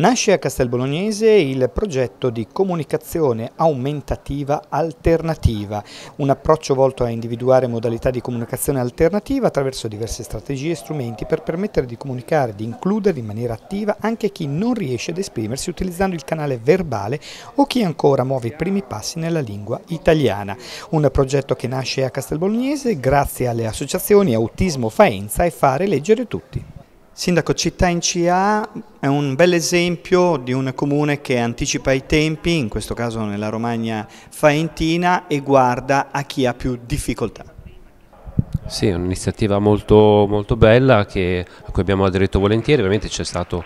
Nasce a Castel Bolognese il progetto di comunicazione aumentativa alternativa, un approccio volto a individuare modalità di comunicazione alternativa attraverso diverse strategie e strumenti per permettere di comunicare, di includere in maniera attiva anche chi non riesce ad esprimersi utilizzando il canale verbale o chi ancora muove i primi passi nella lingua italiana. Un progetto che nasce a Castel Bolognese grazie alle associazioni Autismo Faenza e Fare Leggere Tutti. Sindaco, Città in CA è un bel esempio di un comune che anticipa i tempi, in questo caso nella Romagna faentina, e guarda a chi ha più difficoltà. Sì, è un'iniziativa molto, molto bella che, a cui abbiamo aderito volentieri, ovviamente c'è stato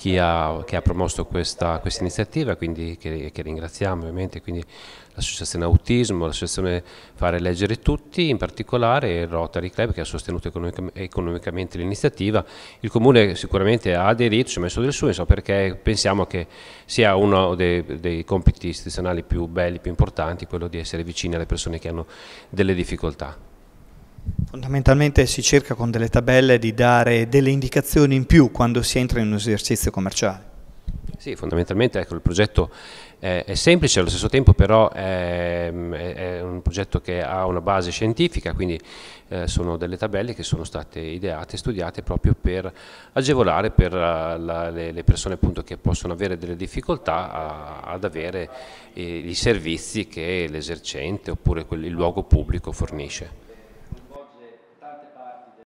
chi ha, ha promosso questa quest iniziativa, quindi, che, che, ringraziamo ovviamente, quindi l'Associazione Autismo, l'Associazione Fare Leggere Tutti, in particolare il Rotary Club che ha sostenuto economicamente l'iniziativa. Il Comune sicuramente ha aderito, ci ha messo del suo, insomma, perché pensiamo che sia uno dei, dei compiti istituzionali più belli, più importanti, quello di essere vicini alle persone che hanno delle difficoltà. Fondamentalmente si cerca con delle tabelle di dare delle indicazioni in più quando si entra in un esercizio commerciale. Sì, fondamentalmente ecco, il progetto è, è semplice, allo stesso tempo però è, è, un progetto che ha una base scientifica, quindi eh, sono delle tabelle che sono state ideate e studiate proprio per agevolare per eh, la, le, le, persone appunto, che possono avere delle difficoltà a, ad avere eh, i servizi che l'esercente oppure quel, il luogo pubblico fornisce.